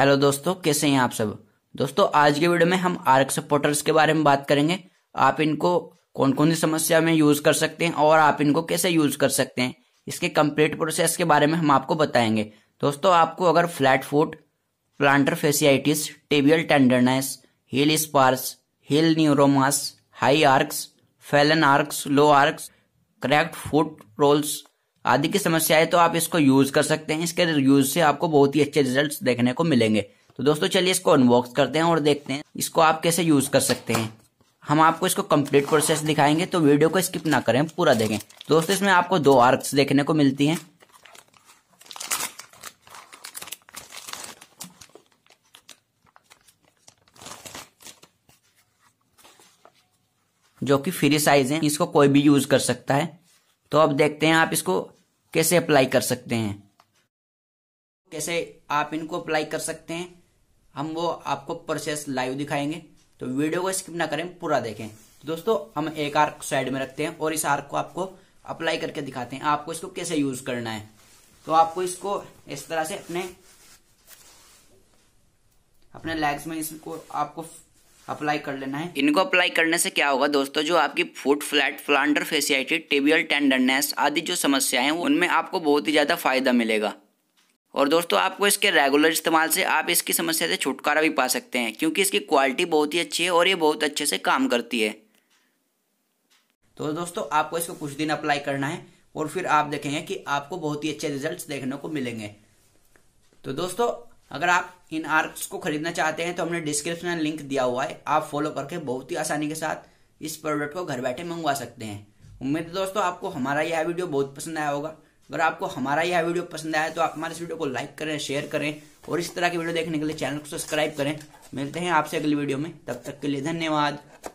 hello दोस्तों कैसे हैं आप सब दोस्तों आज के वीडियो में हम आर्क पोर्टल्स के बारे में बात करेंगे आप इनको कौन कौन सी समस्या में यूज कर सकते हैं और आप इनको कैसे यूज कर सकते हैं इसके कंप्लीट प्रोसेस के बारे में हम आपको बताएंगे दोस्तों आपको अगर flat foot plantar fasciitis tibial tenderness heel spurs heel neuromas high arches fallen arches low arches cracked foot rolls आदि की समस्या है तो आप इसको यूज कर सकते हैं इसके यूज से आपको बहुत ही अच्छे रिजल्ट देखने को मिलेंगे तो दोस्तों चलिए इसको अनबॉक्स करते हैं और देखते हैं इसको आप कैसे यूज कर सकते हैं हम आपको इसको कंप्लीट प्रोसेस दिखाएंगे तो वीडियो को स्किप ना करें पूरा देखें दोस्तों इसमें आपको दो आर्क्स देखने को मिलती हैं जो कि फ्री साइज है इसको कोई भी यूज कर सकता है तो अब देखते हैं आप इसको कैसे अप्लाई कर सकते हैं कैसे आप इनको अप्लाई कर सकते हैं हम वो आपको प्रोसेस लाइव दिखाएंगे तो वीडियो को स्किप ना करें पूरा देखें तो दोस्तों हम एक आर्क साइड में रखते हैं और इस आर्क को आपको अप्लाई करके दिखाते हैं आपको इसको कैसे यूज करना है तो आपको इसको इस तरह से अपने अपने लेग्स में इसको आपको अप्लाई कर लेना है इनको अप्लाई करने से क्या होगा दोस्तों जो आपकी foot flat plantar fasciitis tibial tenderness आदि जो समस्याएं हैं उनमें आपको बहुत ही ज़्यादा फायदा मिलेगा और दोस्तों आपको इसके रेगुलर इस्तेमाल से आप इसकी समस्या से छुटकारा भी पा सकते हैं क्योंकि इसकी क्वालिटी बहुत ही अच्छी है और ये बहुत अच्छे से काम करती है तो दोस्तों आपको इसको कुछ दिन अप्लाई करना है और फिर आप देखेंगे कि आपको बहुत ही अच्छे रिजल्ट्स देखने को मिलेंगे तो दोस्तों अगर आप इन आर्क्स को खरीदना चाहते हैं तो हमने डिस्क्रिप्शन में लिंक दिया हुआ है आप फॉलो करके बहुत ही आसानी के साथ इस प्रोडक्ट को घर बैठे मंगवा सकते हैं उम्मीद है दोस्तों आपको हमारा यह वीडियो बहुत पसंद आया होगा अगर आपको हमारा यह वीडियो पसंद आया तो आप हमारे इस वीडियो को लाइक करें शेयर करें और इस तरह की वीडियो देखने के लिए चैनल को सब्सक्राइब करें मिलते हैं आपसे अगली वीडियो में तब तक के लिए धन्यवाद